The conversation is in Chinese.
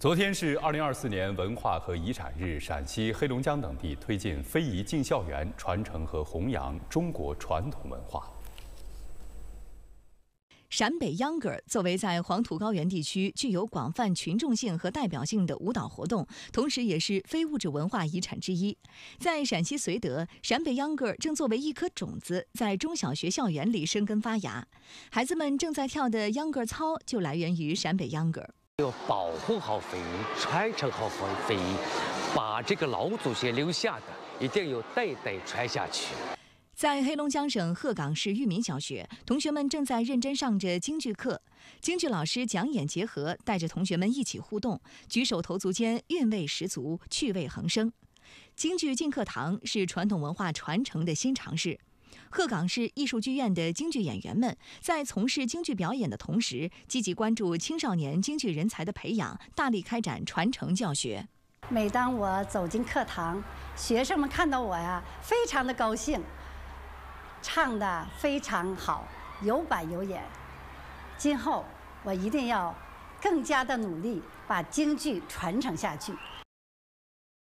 昨天是二零二四年文化和遗产日，陕西、黑龙江等地推进非遗进校园，传承和弘扬中国传统文化。陕北秧歌作为在黄土高原地区具有广泛群众性和代表性的舞蹈活动，同时也是非物质文化遗产之一。在陕西绥德，陕北秧歌正作为一颗种子在中小学校园里生根发芽，孩子们正在跳的秧歌操就来源于陕北秧歌。要保护好非遗，传承好非遗，把这个老祖先留下的一定要代代传下去。在黑龙江省鹤岗市裕民小学，同学们正在认真上着京剧课，京剧老师讲演结合，带着同学们一起互动，举手投足间韵味十足，趣味横生。京剧进课堂是传统文化传承的新尝试。鹤岗市艺术剧院的京剧演员们在从事京剧表演的同时，积极关注青少年京剧人才的培养，大力开展传承教学。每当我走进课堂，学生们看到我呀，非常的高兴，唱的非常好，有板有眼。今后我一定要更加的努力，把京剧传承下去。